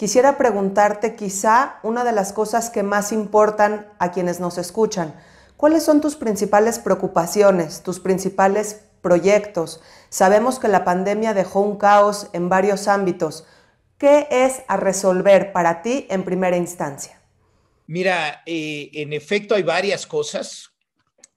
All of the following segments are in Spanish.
quisiera preguntarte quizá una de las cosas que más importan a quienes nos escuchan. ¿Cuáles son tus principales preocupaciones, tus principales proyectos? Sabemos que la pandemia dejó un caos en varios ámbitos. ¿Qué es a resolver para ti en primera instancia? Mira, eh, en efecto hay varias cosas.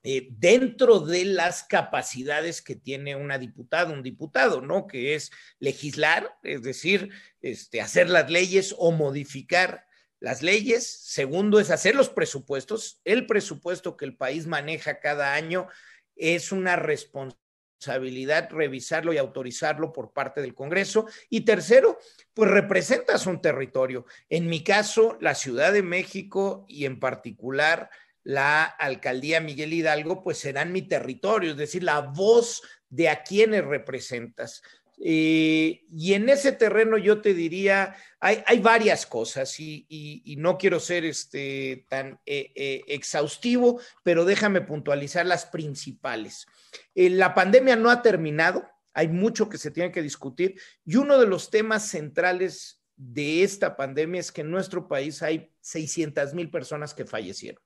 Eh, dentro de las capacidades que tiene una diputada, un diputado, ¿no? Que es legislar, es decir, este, hacer las leyes o modificar las leyes. Segundo es hacer los presupuestos. El presupuesto que el país maneja cada año es una responsabilidad revisarlo y autorizarlo por parte del Congreso. Y tercero, pues representas un territorio. En mi caso, la Ciudad de México y en particular la alcaldía Miguel Hidalgo, pues serán mi territorio, es decir, la voz de a quienes representas. Eh, y en ese terreno yo te diría, hay, varias cosas y, no quiero ser este, tan eh, eh, exhaustivo, pero déjame puntualizar las principales. la pandemia no ha terminado, hay mucho que se tiene que discutir y uno de los temas centrales de esta pandemia es que en nuestro país hay 600 mil personas que fallecieron.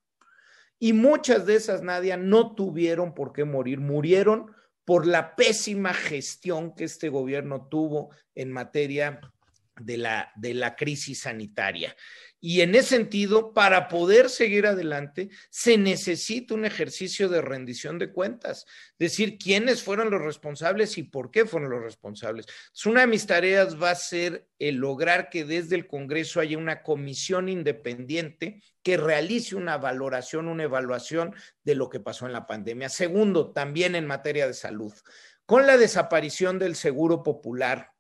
Y muchas de esas, Nadia, no tuvieron por qué morir, murieron por la pésima gestión que este gobierno tuvo en materia de la, de la crisis sanitaria. Y en ese sentido, para poder seguir adelante, se necesita un ejercicio de rendición de cuentas, decir quiénes fueron los responsables y por qué fueron los responsables. una de mis tareas va a ser el lograr que desde el Congreso haya una comisión independiente que realice una valoración, una evaluación de lo que pasó en la pandemia. Segundo, también en materia de salud, con la desaparición del Seguro Popular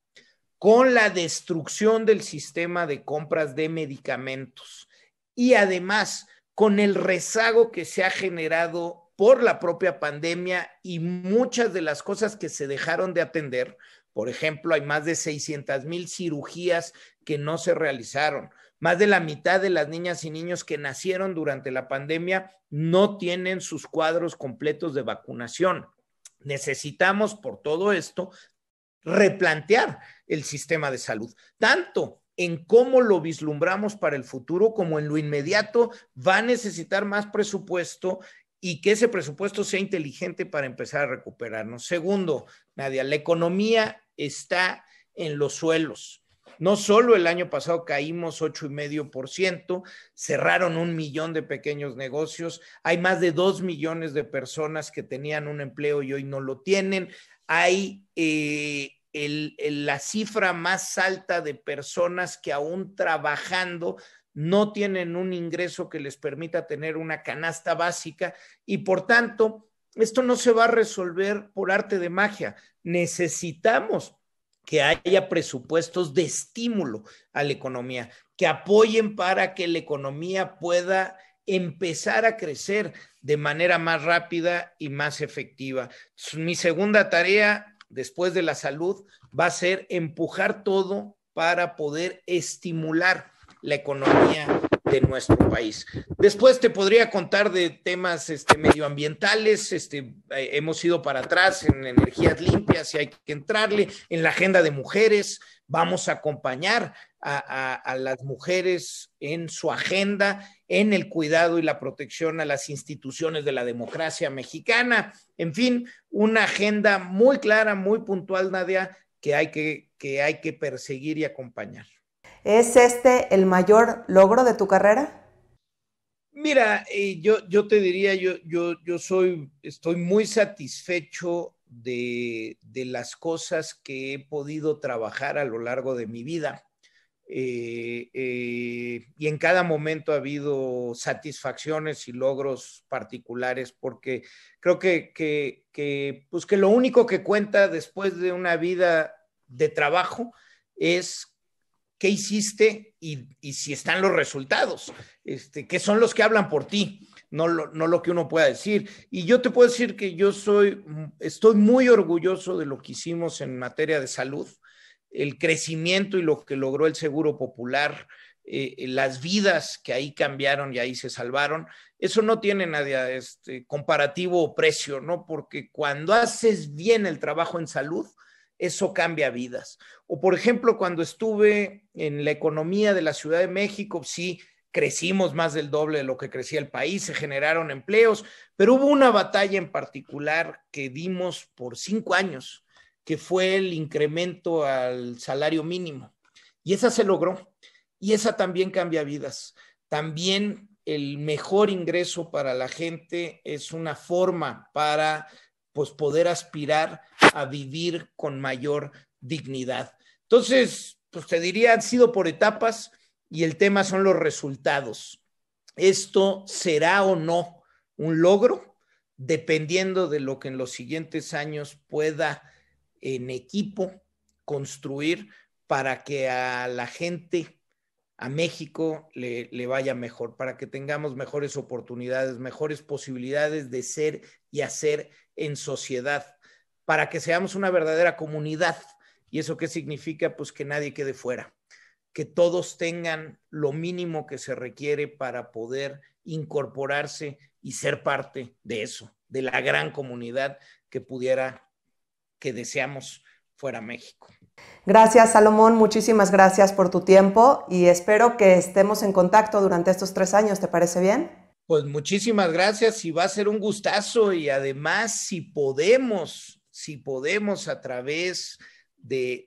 con la destrucción del sistema de compras de medicamentos y además con el rezago que se ha generado por la propia pandemia y muchas de las cosas que se dejaron de atender. Por ejemplo, hay más de 600 mil cirugías que no se realizaron. Más de la mitad de las niñas y niños que nacieron durante la pandemia no tienen sus cuadros completos de vacunación. Necesitamos por todo esto replantear el sistema de salud, tanto en cómo lo vislumbramos para el futuro como en lo inmediato va a necesitar más presupuesto y que ese presupuesto sea inteligente para empezar a recuperarnos. Segundo, Nadia, la economía está en los suelos. No solo el año pasado caímos 8,5%, cerraron un millón de pequeños negocios, hay más de 2 millones de personas que tenían un empleo y hoy no lo tienen, hay eh, la cifra más alta de personas que aún trabajando no tienen un ingreso que les permita tener una canasta básica y por tanto, esto no se va a resolver por arte de magia. Necesitamos que haya presupuestos de estímulo a la economía, que apoyen para que la economía pueda empezar a crecer de manera más rápida y más efectiva. Mi segunda tarea después de la salud va a ser empujar todo para poder estimular la economía de nuestro país. Después te podría contar de temas este, medioambientales, este, eh, hemos ido para atrás en energías limpias y hay que entrarle, en la agenda de mujeres, vamos a acompañar a las mujeres en su agenda en el cuidado y la protección a las instituciones de la democracia mexicana. En fin, una agenda muy clara, muy puntual, Nadia, que hay que, hay que perseguir y acompañar. ¿Es este el mayor logro de tu carrera? Mira, eh, yo, te diría, yo, soy, estoy muy satisfecho de las cosas que he podido trabajar a lo largo de mi vida eh, eh, y en cada momento ha habido satisfacciones y logros particulares, porque creo pues, que, lo único que cuenta después de una vida de trabajo es qué hiciste y, si están los resultados, este, que son los que hablan por ti. No lo, no lo, que uno pueda decir. Y yo te puedo decir que yo soy, mm, estoy muy orgulloso de lo que hicimos en materia de salud el crecimiento y lo que logró el Seguro Popular, eh, eh, las vidas que ahí cambiaron y ahí se salvaron, eso no tiene nada este, comparativo o precio, ¿no? Porque cuando haces bien el trabajo en salud, eso cambia vidas. O por ejemplo, cuando estuve en la economía de la Ciudad de México, sí, crecimos más del doble de lo que crecía el país, se generaron empleos, pero hubo una batalla en particular que dimos por cinco años, que fue el incremento al salario mínimo. Y esa se logró. Y esa también cambia vidas. También el mejor ingreso para la gente es una forma para pues, poder aspirar a vivir con mayor dignidad. Entonces, pues te diría, han sido por etapas y el tema son los resultados. Esto será o no un logro, dependiendo de lo que en los siguientes años pueda en equipo construir para que a la gente, a México, le, vaya mejor, para que tengamos mejores oportunidades, mejores posibilidades de ser y hacer en sociedad, para que seamos una verdadera comunidad. ¿Y eso qué significa? Pues que nadie quede fuera, que todos tengan lo mínimo que se requiere para poder incorporarse y ser parte de eso, de la gran comunidad que pudiera que deseamos fuera México. Gracias, Salomón. Muchísimas gracias por tu tiempo y espero que estemos en contacto durante estos tres años. ¿Te parece bien? Pues muchísimas gracias y va a ser un gustazo y además si podemos, si podemos a través de,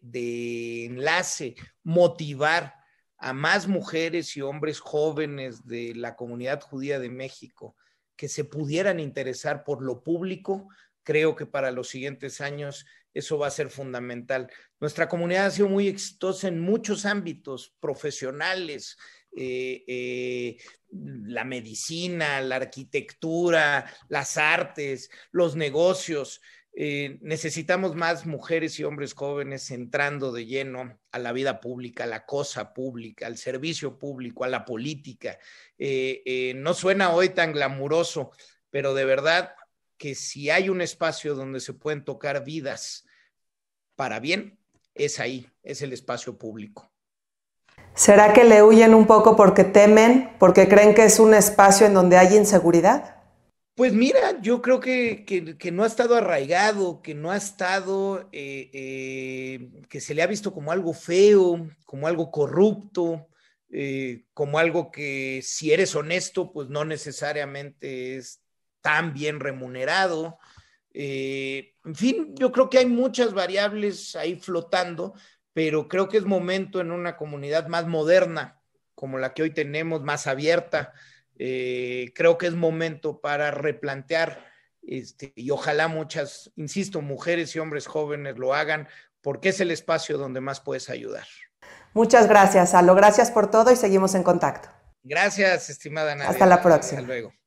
enlace motivar a más mujeres y hombres jóvenes de la comunidad judía de México que se pudieran interesar por lo público, creo que para los siguientes años eso va a ser fundamental. Nuestra comunidad ha sido muy exitosa en muchos ámbitos profesionales, eh, eh, la medicina, la arquitectura, las artes, los negocios. Eh, necesitamos más mujeres y hombres jóvenes entrando de lleno a la vida pública, a la cosa pública, al servicio público, a la política. no suena hoy tan glamuroso, pero de verdad que si hay un espacio donde se pueden tocar vidas para bien, es ahí, es el espacio público. ¿Será que le huyen un poco porque temen, porque creen que es un espacio en donde hay inseguridad? Pues mira, yo creo que, no ha estado arraigado, que no ha estado, eh, eh, que se le ha visto como algo feo, como algo corrupto, eh, como algo que si eres honesto, pues no necesariamente es tan bien remunerado. Eh, en fin, yo creo que hay muchas variables ahí flotando, pero creo que es momento en una comunidad más moderna, como la que hoy tenemos, más abierta. Eh, creo que es momento para replantear, este, y ojalá muchas, insisto, mujeres y hombres jóvenes lo hagan, porque es el espacio donde más puedes ayudar. Muchas gracias, Alo. Gracias por todo y seguimos en contacto. Gracias, estimada Nadia. Hasta la próxima. Hasta luego.